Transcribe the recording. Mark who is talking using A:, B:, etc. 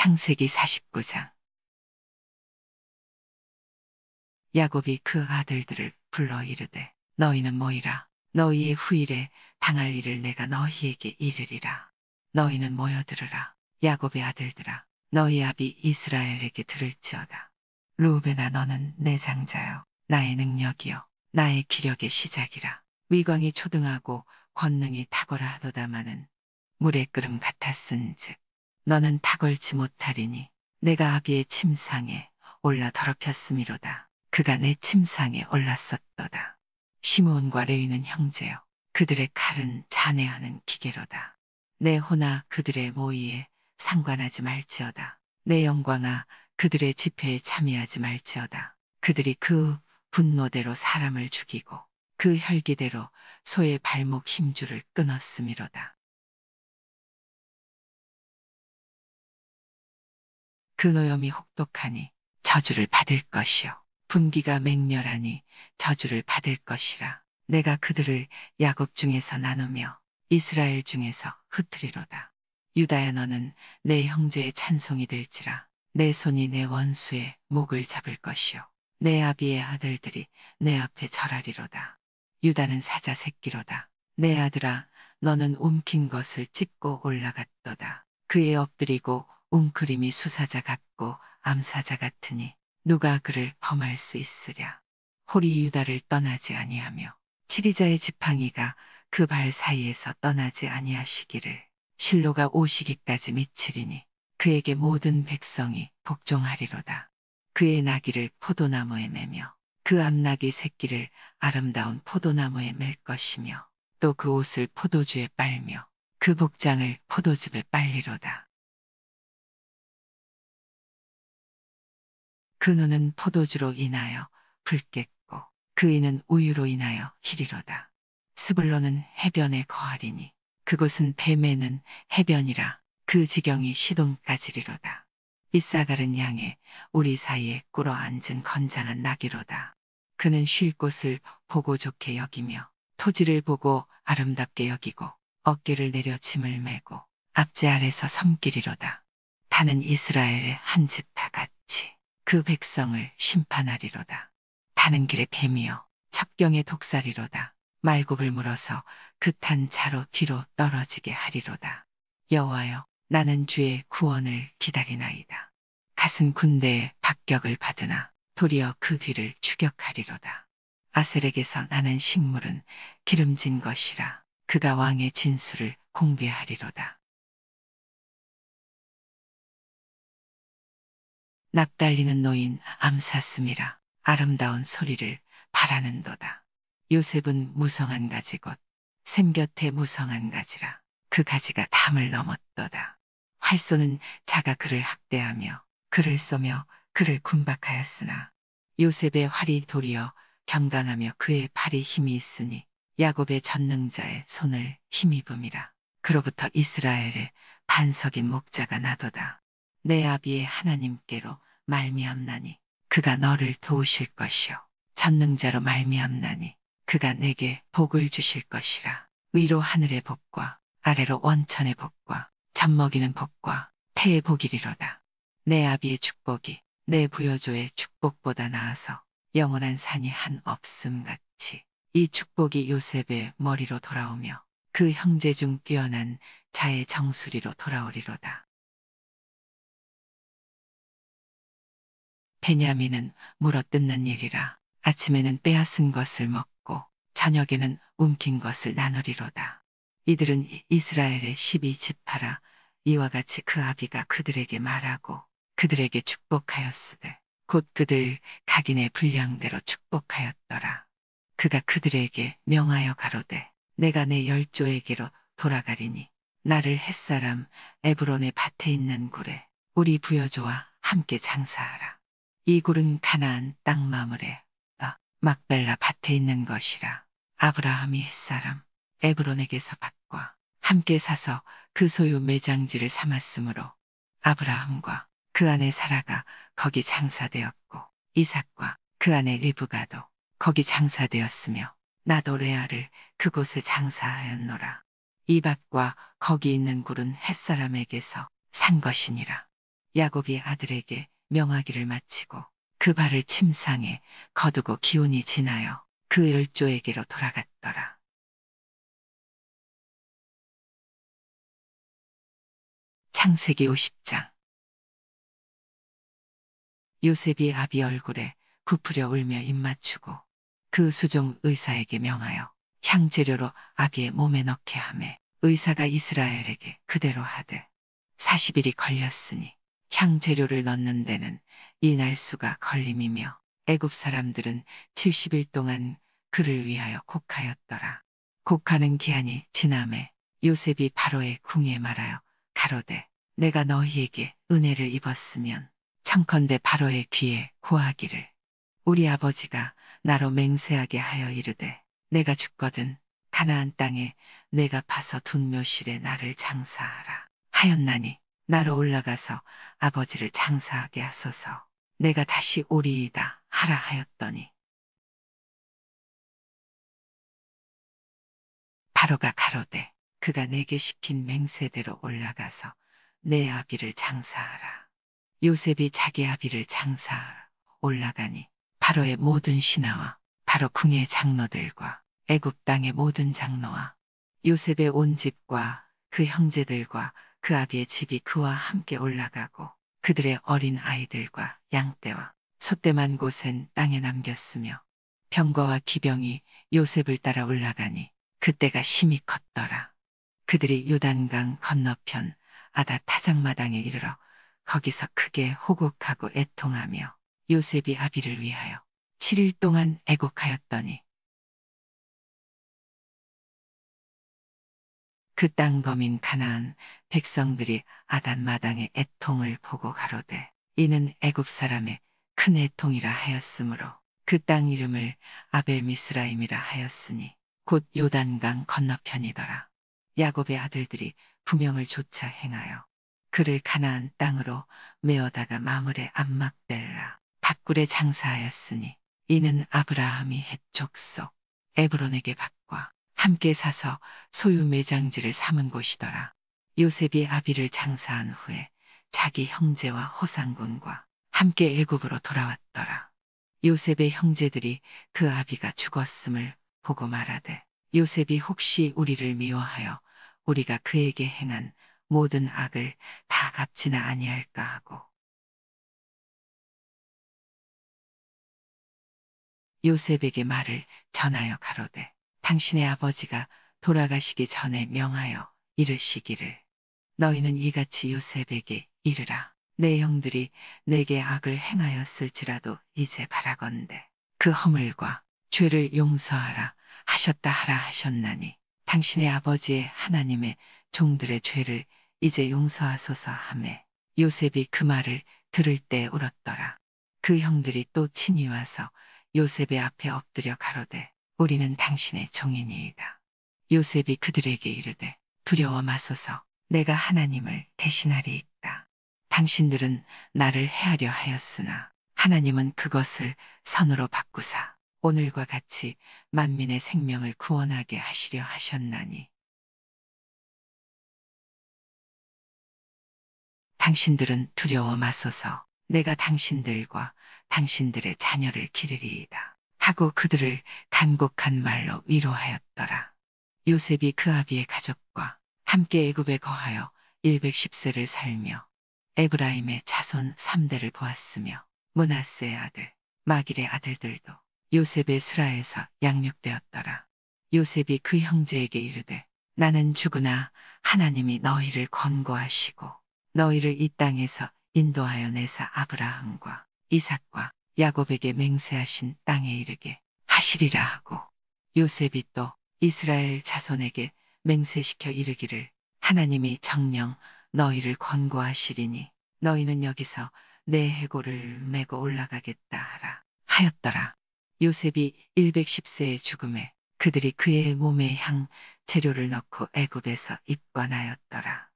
A: 창세기 49장
B: 야곱이 그 아들들을 불러 이르되 너희는 모이라 너희의 후일에 당할 일을 내가 너희에게 이르리라 너희는 모여들으라 야곱의 아들들아 너희 아비 이스라엘에게 들을지어다 루벤아 너는 내 장자요 나의 능력이요 나의 기력의 시작이라 위광이 초등하고 권능이 탁월하도다마는 물의 끓음 같았은즉 너는 다걸지 못하리니 내가 아비의 침상에 올라 더럽혔음이로다. 그가 내 침상에 올랐었도다. 시므온과 레위는 형제여. 그들의 칼은 잔해하는 기계로다. 내 호나 그들의 모의에 상관하지 말지어다. 내 영광아 그들의 집회에 참여하지 말지어다. 그들이 그 분노대로 사람을 죽이고 그 혈기대로 소의 발목 힘줄을
A: 끊었음이로다.
B: 그노염이 혹독하니 저주를 받을 것이요. 분기가 맹렬하니 저주를 받을 것이라. 내가 그들을 야곱 중에서 나누며 이스라엘 중에서 흩트리로다 유다야 너는 내 형제의 찬송이 될지라. 내 손이 내 원수의 목을 잡을 것이요. 내 아비의 아들들이 내 앞에 절하리로다. 유다는 사자 새끼로다. 내 아들아, 너는 움킨 것을 찝고 올라갔도다. 그의 엎드리고 웅크림이 수사자 같고 암사자 같으니 누가 그를 범할 수 있으랴. 호리 유다를 떠나지 아니하며 치리자의 지팡이가 그 발 사이에서 떠나지 아니하시기를 실로가 오시기까지 미치리니 그에게 모든 백성이 복종하리로다. 그의 나귀를 포도나무에 매며 그 암나귀 새끼를 아름다운 포도나무에 맬 것이며 또 그 옷을 포도주에 빨며 그 복장을 포도즙에 빨리로다.
A: 그 눈은 포도주로 인하여
B: 붉겠고 그 이는 우유로 인하여 희리로다. 스불로는 해변의 거하리니 그곳은 뱀에는 해변이라 그 지경이 시동까지리로다 이싸다른 양에 우리 사이에 꿇어 앉은 건장한 나귀로다. 그는 쉴 곳을 보고 좋게 여기며 토지를 보고 아름답게 여기고 어깨를 내려 짐을 메고 앞지 아래서 섬기리로다. 다는 이스라엘의 한 집 다같. 그 백성을 심판하리로다. 타는 길에 뱀이여 첩경의 독살이로다. 말굽을 물어서 극한 자로 뒤로 떨어지게 하리로다. 여호와여 나는 주의 구원을 기다리나이다. 가슴 군대의 박격을 받으나 도리어 그 뒤를 추격하리로다. 아셀에게서 나는 식물은 기름진 것이라 그가 왕의 진술을 공개하리로다. 납달리는 노인 암사슴이라 아름다운 소리를 바라는도다. 요셉은 무성한 가지 곧 샘곁에 무성한 가지라 그 가지가 담을 넘었도다 활쏘는 자가 그를 학대하며 그를 쏘며 그를 군박하였으나 요셉의 활이 돌이어 경강하며 그의 팔이 힘이 있으니 야곱의 전능자의 손을 힘입음이라. 그로부터 이스라엘의 반석인 목자가 나도다. 내 아비의 하나님께로 말미암나니 그가 너를 도우실 것이요 전능자로 말미암나니 그가 내게 복을 주실 것이라 위로 하늘의 복과 아래로 원천의 복과 젖 먹이는 복과 태의 복이리로다 내 아비의 축복이 내 부여조의 축복보다 나아서 영원한 산이 한 없음 같이 이 축복이 요셉의 머리로 돌아오며 그 형제 중 뛰어난 자의 정수리로 돌아오리로다. 베냐민은 물어뜯는 일이라 아침에는 빼앗은 것을 먹고 저녁에는 움킨 것을 나누리로다. 이들은 이스라엘의 십이 지파라 이와 같이 그 아비가 그들에게 말하고 그들에게 축복하였으되 곧 그들 각인의 분량대로 축복하였더라. 그가 그들에게 명하여 가로되 내가 내 열조에게로 돌아가리니 나를 햇사람 에브론의 밭에 있는 굴에 우리 부여조와 함께 장사하라. 이 굴은 가나안 땅 마물에 막벨라 밭에 있는 것이라 아브라함이 햇사람 에브론에게서 밭과 함께 사서 그 소유 매장지를 삼았으므로 아브라함과 그 안에 사라가 거기 장사되었고 이삭과 그 안에 리브가도 거기 장사되었으며 나도 레아를 그곳에 장사하였노라 이 밭과 거기 있는 굴은 햇사람에게서 산 것이니라 야곱이 아들에게 명하기를 마치고 그 발을 침상에 거두고 기운이 지나여 그 열조에게로 돌아갔더라.
A: 창세기 50장
B: 요셉이 아비 얼굴에 구부려 울며 입맞추고 그 수종 의사에게 명하여 향재료로 아비의 몸에 넣게 하매 의사가 이스라엘에게 그대로 하되 40일이 걸렸으니 향재료를 넣는 데는 이날수가 걸림이며 애굽 사람들은 70일 동안 그를 위하여 곡하였더라. 곡하는 기한이 지남에 요셉이 바로의 궁에 말하여 가로되 내가 너희에게 은혜를 입었으면 청컨대 바로의 귀에 고하기를 우리 아버지가 나로 맹세하게 하여 이르되 내가 죽거든 가나안 땅에 내가 파서 둔 묘실에 나를 장사하라 하였나니 나로 올라가서 아버지를 장사하게 하소서. 내가 다시 오리이다 하라 하였더니 바로가 가로되 그가 내게 시킨 맹세대로 올라가서 내 아비를 장사하라. 요셉이 자기 아비를 장사하라 올라가니 바로의 모든 신하와 바로 궁의 장로들과 애굽 땅의 모든 장로와 요셉의 온 집과 그 형제들과 그 아비의 집이 그와 함께 올라가고 그들의 어린 아이들과 양떼와 소대만 곳엔 땅에 남겼으며 병거와 기병이 요셉을 따라 올라가니 그때가 심히 컸더라. 그들이 요단강 건너편 아다 타장마당에 이르러 거기서 크게 호곡하고 애통하며 요셉이 아비를 위하여 7일
A: 동안 애곡하였더니
B: 그땅 거민 가나안 백성들이 아단 마당의 애통을 보고 가로되 이는 애굽 사람의 큰 애통이라 하였으므로 그 땅 이름을 아벨 미스라임이라 하였으니 곧 요단강 건너편이더라. 야곱의 아들들이 부명을 조차 행하여 그를 가나안 땅으로 메어다가 마물에 안막벨라 박굴에 장사하였으니 이는 아브라함이 해족속 에브론에게 박과 함께 사서 소유 매장지를 삼은 곳이더라. 요셉이 아비를 장사한 후에 자기 형제와 허상군과 함께 애굽으로 돌아왔더라. 요셉의 형제들이 그 아비가 죽었음을 보고 말하되 요셉이 혹시 우리를 미워하여 우리가 그에게 행한 모든 악을 다 갚지나 아니할까 하고 요셉에게 말을 전하여 가로되 당신의 아버지가 돌아가시기 전에 명하여 이르시기를 너희는 이같이 요셉에게 이르라 내 형들이 내게 악을 행하였을지라도 이제 바라건대 그 허물과 죄를 용서하라 하셨다 하라 하셨나니 당신의 아버지의 하나님의 종들의 죄를 이제 용서하소서 하매 요셉이 그 말을 들을 때 울었더라 그 형들이 또 친히 와서 요셉의 앞에 엎드려 가로되 우리는 당신의 종인이이다. 요셉이 그들에게 이르되 두려워 마소서 내가 하나님을 대신하리이다. 당신들은 나를 해하려 하였으나 하나님은 그것을 선으로 바꾸사 오늘과 같이 만민의 생명을 구원하게 하시려 하셨나니.
A: 당신들은
B: 두려워 마소서 내가 당신들과 당신들의 자녀를 기르리이다. 하고 그들을 간곡한 말로 위로하였더라. 요셉이 그 아비의 가족과 함께 애굽에 거하여 110세를 살며 에브라임의 자손 3대를 보았으며 문하스의 아들 마길의 아들들도 요셉의 스라에서 양육되었더라. 요셉이 그 형제에게 이르되 나는 죽으나 하나님이 너희를 권고하시고 너희를 이 땅에서 인도하여 내사 아브라함과 이삭과 야곱에게 맹세하신 땅에 이르게 하시리라 하고 요셉이 또 이스라엘 자손에게 맹세시켜 이르기를 하나님이 정령 너희를 권고하시리니 너희는 여기서 내 해골을 메고 올라가겠다 하라 하였더라. 요셉이 110세의 죽음에 그들이 그의 몸에 향 재료를 넣고 애굽에서 입관하였더라.